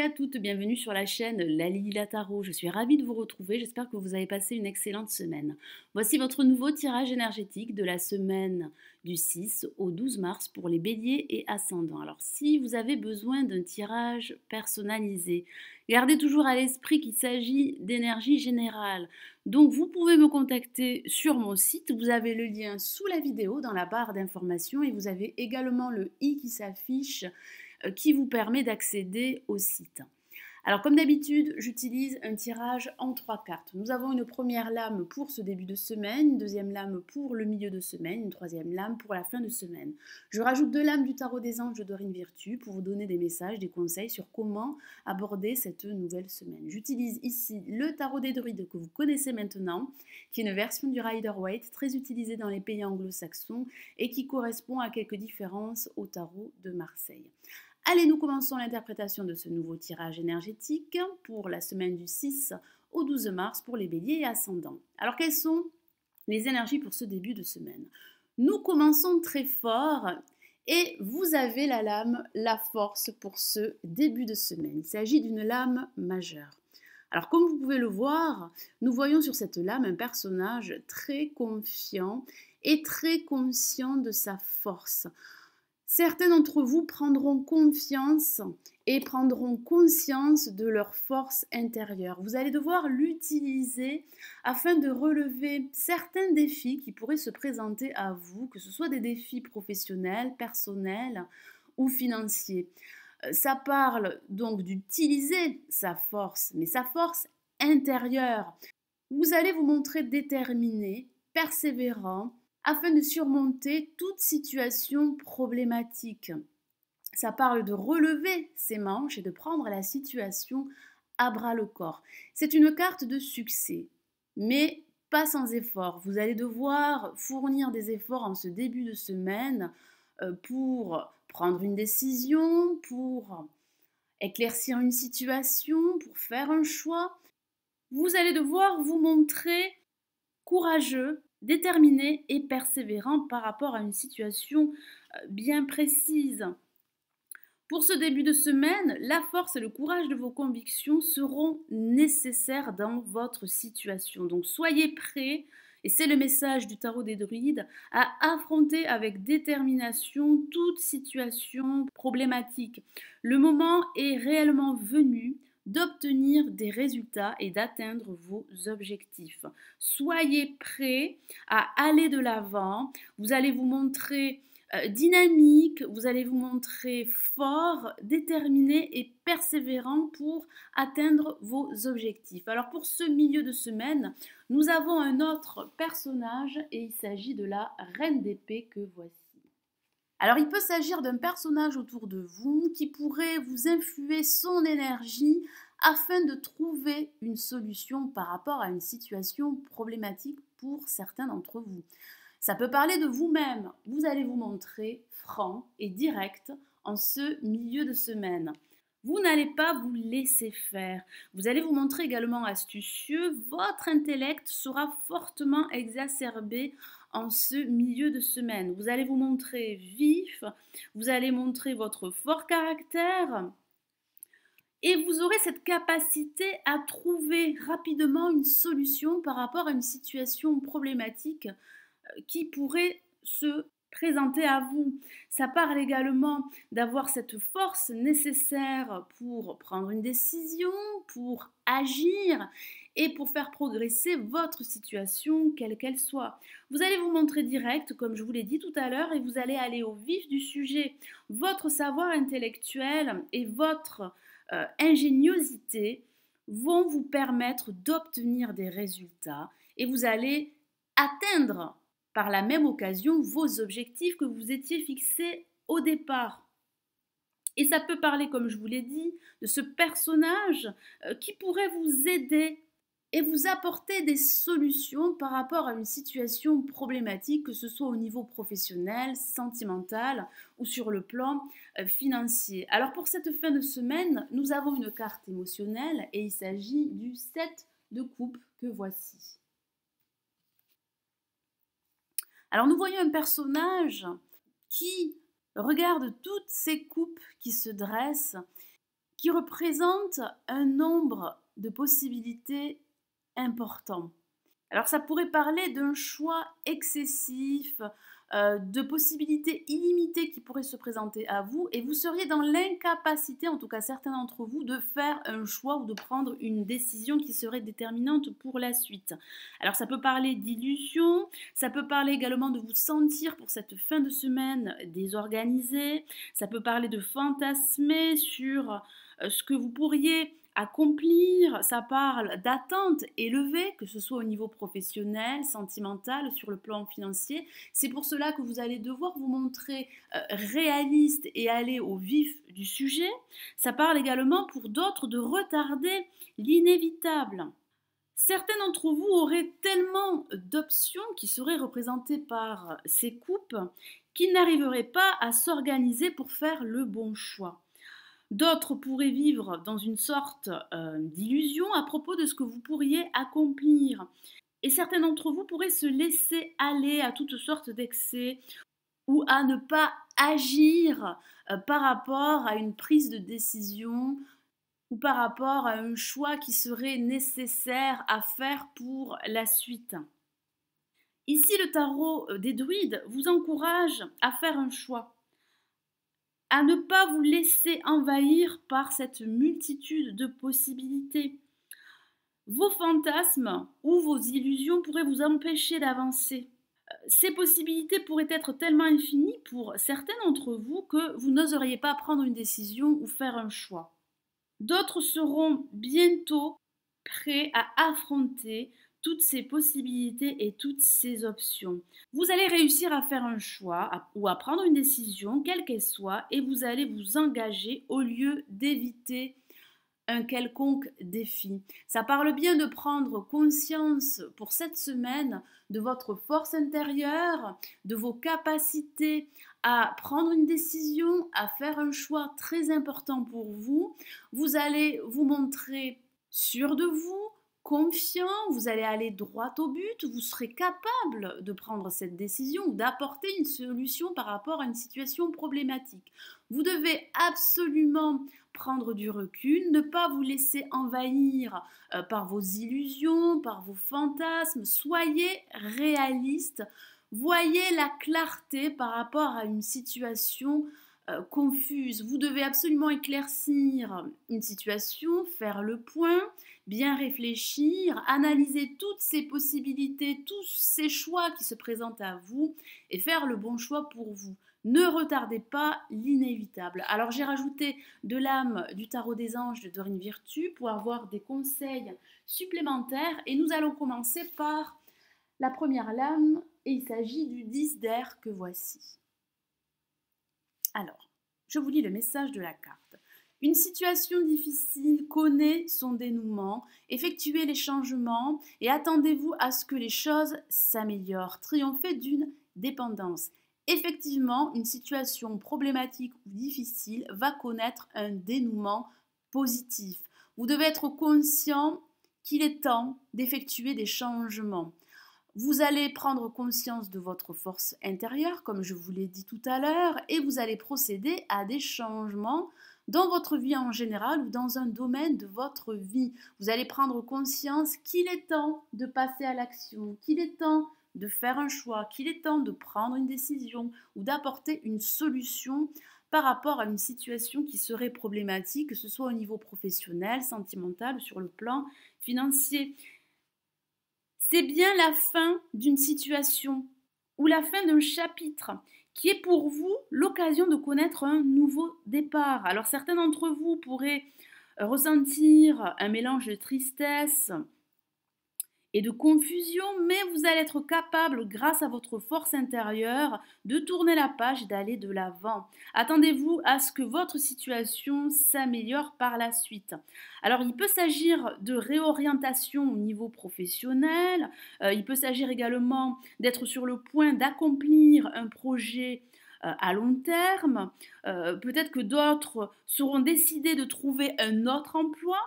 à toutes, bienvenue sur la chaîne Lali Lataro. Je suis ravie de vous retrouver, j'espère que vous avez passé une excellente semaine. Voici votre nouveau tirage énergétique de la semaine du 6 au 12 mars pour les béliers et ascendants. Alors si vous avez besoin d'un tirage personnalisé, gardez toujours à l'esprit qu'il s'agit d'énergie générale. Donc vous pouvez me contacter sur mon site, vous avez le lien sous la vidéo dans la barre d'informations et vous avez également le i qui s'affiche euh, qui vous permet d'accéder au site. Alors comme d'habitude, j'utilise un tirage en trois cartes. Nous avons une première lame pour ce début de semaine, une deuxième lame pour le milieu de semaine, une troisième lame pour la fin de semaine. Je rajoute deux lames du tarot des anges de Dorine Virtue pour vous donner des messages, des conseils sur comment aborder cette nouvelle semaine. J'utilise ici le tarot des druides que vous connaissez maintenant, qui est une version du Rider Waite très utilisée dans les pays anglo-saxons et qui correspond à quelques différences au tarot de Marseille. Allez, nous commençons l'interprétation de ce nouveau tirage énergétique pour la semaine du 6 au 12 mars pour les béliers et ascendants. Alors, quelles sont les énergies pour ce début de semaine Nous commençons très fort et vous avez la lame, la force pour ce début de semaine. Il s'agit d'une lame majeure. Alors comme vous pouvez le voir, nous voyons sur cette lame un personnage très confiant et très conscient de sa force. Certains d'entre vous prendront confiance et prendront conscience de leur force intérieure. Vous allez devoir l'utiliser afin de relever certains défis qui pourraient se présenter à vous, que ce soit des défis professionnels, personnels ou financiers. Euh, ça parle donc d'utiliser sa force, mais sa force intérieure. Vous allez vous montrer déterminé, persévérant, afin de surmonter toute situation problématique. Ça parle de relever ses manches et de prendre la situation à bras le corps. C'est une carte de succès, mais pas sans effort. Vous allez devoir fournir des efforts en ce début de semaine euh, pour prendre une décision, pour éclaircir une situation, pour faire un choix. Vous allez devoir vous montrer courageux déterminé et persévérant par rapport à une situation euh, bien précise. Pour ce début de semaine, la force et le courage de vos convictions seront nécessaires dans votre situation. Donc soyez prêts, et c'est le message du tarot des druides, à affronter avec détermination toute situation problématique. Le moment est réellement venu d'obtenir des résultats et d'atteindre vos objectifs. Soyez prêts à aller de l'avant. Vous allez vous montrer euh, dynamique, vous allez vous montrer fort, déterminé et persévérant pour atteindre vos objectifs. Alors pour ce milieu de semaine, nous avons un autre personnage et il s'agit de la reine d'épée que voici. Alors il peut s'agir d'un personnage autour de vous qui pourrait vous influer son énergie afin de trouver une solution par rapport à une situation problématique pour certains d'entre vous. Ça peut parler de vous-même. Vous allez vous montrer franc et direct en ce milieu de semaine. Vous n'allez pas vous laisser faire. Vous allez vous montrer également astucieux. Votre intellect sera fortement exacerbé en ce milieu de semaine. Vous allez vous montrer vif, vous allez montrer votre fort caractère et vous aurez cette capacité à trouver rapidement une solution par rapport à une situation problématique euh, qui pourrait se présenter à vous. Ça parle également d'avoir cette force nécessaire pour prendre une décision, pour agir et pour faire progresser votre situation, quelle qu'elle soit. Vous allez vous montrer direct, comme je vous l'ai dit tout à l'heure, et vous allez aller au vif du sujet. Votre savoir intellectuel et votre euh, ingéniosité vont vous permettre d'obtenir des résultats et vous allez atteindre par la même occasion vos objectifs que vous étiez fixés au départ. Et ça peut parler, comme je vous l'ai dit, de ce personnage euh, qui pourrait vous aider et vous apporter des solutions par rapport à une situation problématique, que ce soit au niveau professionnel, sentimental ou sur le plan euh, financier. Alors pour cette fin de semaine, nous avons une carte émotionnelle et il s'agit du 7 de coupe que voici. Alors nous voyons un personnage qui regarde toutes ces coupes qui se dressent, qui représentent un nombre de possibilités important. Alors ça pourrait parler d'un choix excessif, euh, de possibilités illimitées qui pourraient se présenter à vous et vous seriez dans l'incapacité, en tout cas certains d'entre vous, de faire un choix ou de prendre une décision qui serait déterminante pour la suite. Alors ça peut parler d'illusion, ça peut parler également de vous sentir pour cette fin de semaine désorganisé, ça peut parler de fantasmer sur euh, ce que vous pourriez accomplir, ça parle d'attentes élevées, que ce soit au niveau professionnel, sentimental, sur le plan financier. C'est pour cela que vous allez devoir vous montrer euh, réaliste et aller au vif du sujet. Ça parle également pour d'autres de retarder l'inévitable. Certains d'entre vous auraient tellement d'options qui seraient représentées par ces coupes qu'ils n'arriveraient pas à s'organiser pour faire le bon choix. D'autres pourraient vivre dans une sorte euh, d'illusion à propos de ce que vous pourriez accomplir. Et certains d'entre vous pourraient se laisser aller à toutes sortes d'excès ou à ne pas agir euh, par rapport à une prise de décision ou par rapport à un choix qui serait nécessaire à faire pour la suite. Ici, le tarot euh, des druides vous encourage à faire un choix ne pas vous laisser envahir par cette multitude de possibilités. Vos fantasmes ou vos illusions pourraient vous empêcher d'avancer. Euh, ces possibilités pourraient être tellement infinies pour certains d'entre vous que vous n'oseriez pas prendre une décision ou faire un choix. D'autres seront bientôt prêts à affronter toutes ces possibilités et toutes ces options. Vous allez réussir à faire un choix ou à prendre une décision, quelle qu'elle soit, et vous allez vous engager au lieu d'éviter un quelconque défi. Ça parle bien de prendre conscience pour cette semaine de votre force intérieure, de vos capacités à prendre une décision, à faire un choix très important pour vous. Vous allez vous montrer sûr de vous, confiant, vous allez aller droit au but, vous serez capable de prendre cette décision d'apporter une solution par rapport à une situation problématique. Vous devez absolument prendre du recul, ne pas vous laisser envahir euh, par vos illusions, par vos fantasmes, soyez réaliste, voyez la clarté par rapport à une situation euh, confuse. Vous devez absolument éclaircir une situation, faire le point, bien réfléchir, analyser toutes ces possibilités, tous ces choix qui se présentent à vous et faire le bon choix pour vous. Ne retardez pas l'inévitable. Alors j'ai rajouté de l'âme du tarot des anges de Dorine Virtu pour avoir des conseils supplémentaires et nous allons commencer par la première lame et il s'agit du 10 d'air que voici. Alors, je vous lis le message de la carte. Une situation difficile connaît son dénouement. Effectuez les changements et attendez-vous à ce que les choses s'améliorent. Triomphez d'une dépendance. Effectivement, une situation problématique ou difficile va connaître un dénouement positif. Vous devez être conscient qu'il est temps d'effectuer des changements. Vous allez prendre conscience de votre force intérieure, comme je vous l'ai dit tout à l'heure, et vous allez procéder à des changements dans votre vie en général ou dans un domaine de votre vie. Vous allez prendre conscience qu'il est temps de passer à l'action, qu'il est temps de faire un choix, qu'il est temps de prendre une décision ou d'apporter une solution par rapport à une situation qui serait problématique, que ce soit au niveau professionnel, sentimental, sur le plan financier. C'est bien la fin d'une situation ou la fin d'un chapitre qui est pour vous l'occasion de connaître un nouveau départ. Alors certains d'entre vous pourraient euh, ressentir un mélange de tristesse, et de confusion, mais vous allez être capable, grâce à votre force intérieure, de tourner la page et d'aller de l'avant. Attendez-vous à ce que votre situation s'améliore par la suite. Alors, il peut s'agir de réorientation au niveau professionnel, euh, il peut s'agir également d'être sur le point d'accomplir un projet euh, à long terme. Euh, peut-être que d'autres seront décidés de trouver un autre emploi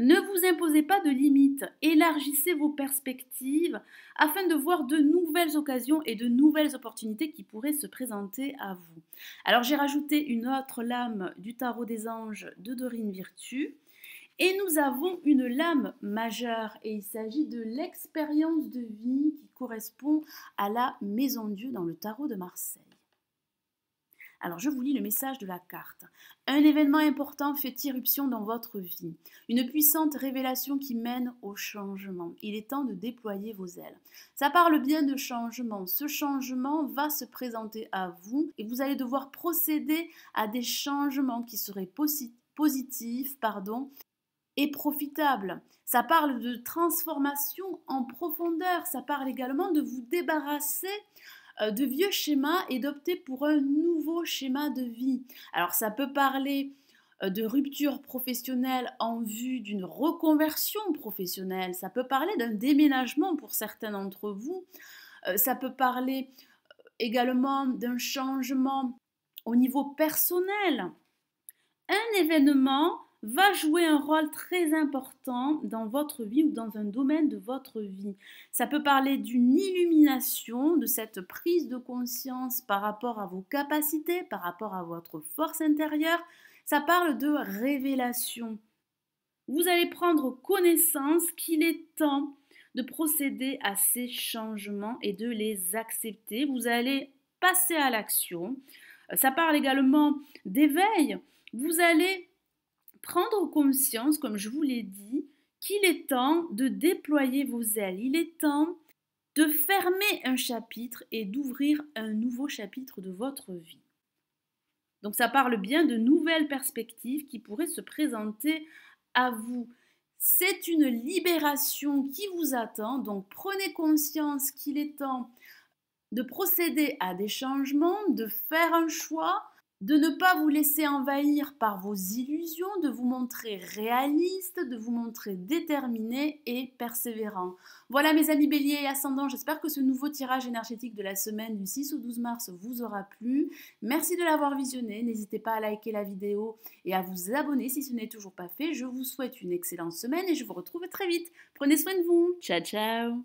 ne vous imposez pas de limites, élargissez vos perspectives afin de voir de nouvelles occasions et de nouvelles opportunités qui pourraient se présenter à vous. Alors j'ai rajouté une autre lame du tarot des anges de Dorine Virtue. Et nous avons une lame majeure et il s'agit de l'expérience de vie qui correspond à la Maison Dieu dans le tarot de Marseille. Alors je vous lis le message de la carte. Un événement important fait irruption dans votre vie, une puissante révélation qui mène au changement. Il est temps de déployer vos ailes. Ça parle bien de changement. Ce changement va se présenter à vous et vous allez devoir procéder à des changements qui seraient positifs, pardon, et profitables Ça parle de transformation en profondeur, ça parle également de vous débarrasser euh, de vieux schémas et d'opter pour un nouveau schéma de vie. Alors ça peut parler euh, de rupture professionnelle en vue d'une reconversion professionnelle, ça peut parler d'un déménagement pour certains d'entre vous, euh, ça peut parler également d'un changement au niveau personnel. Un événement va jouer un rôle très important dans votre vie ou dans un domaine de votre vie. Ça peut parler d'une illumination, de cette prise de conscience par rapport à vos capacités, par rapport à votre force intérieure. Ça parle de révélation. Vous allez prendre connaissance qu'il est temps de procéder à ces changements et de les accepter. Vous allez passer à l'action. Ça parle également d'éveil. Vous allez prendre conscience, comme je vous l'ai dit, qu'il est temps de déployer vos ailes, il est temps de fermer un chapitre et d'ouvrir un nouveau chapitre de votre vie. Donc ça parle bien de nouvelles perspectives qui pourraient se présenter à vous. C'est une libération qui vous attend, donc prenez conscience qu'il est temps de procéder à des changements, de faire un choix, de ne pas vous laisser envahir par vos illusions, de vous montrer réaliste, de vous montrer déterminé et persévérant. Voilà mes amis béliers et ascendants, j'espère que ce nouveau tirage énergétique de la semaine du 6 au 12 mars vous aura plu. Merci de l'avoir visionné, n'hésitez pas à liker la vidéo et à vous abonner si ce n'est toujours pas fait. Je vous souhaite une excellente semaine et je vous retrouve très vite. Prenez soin de vous, ciao ciao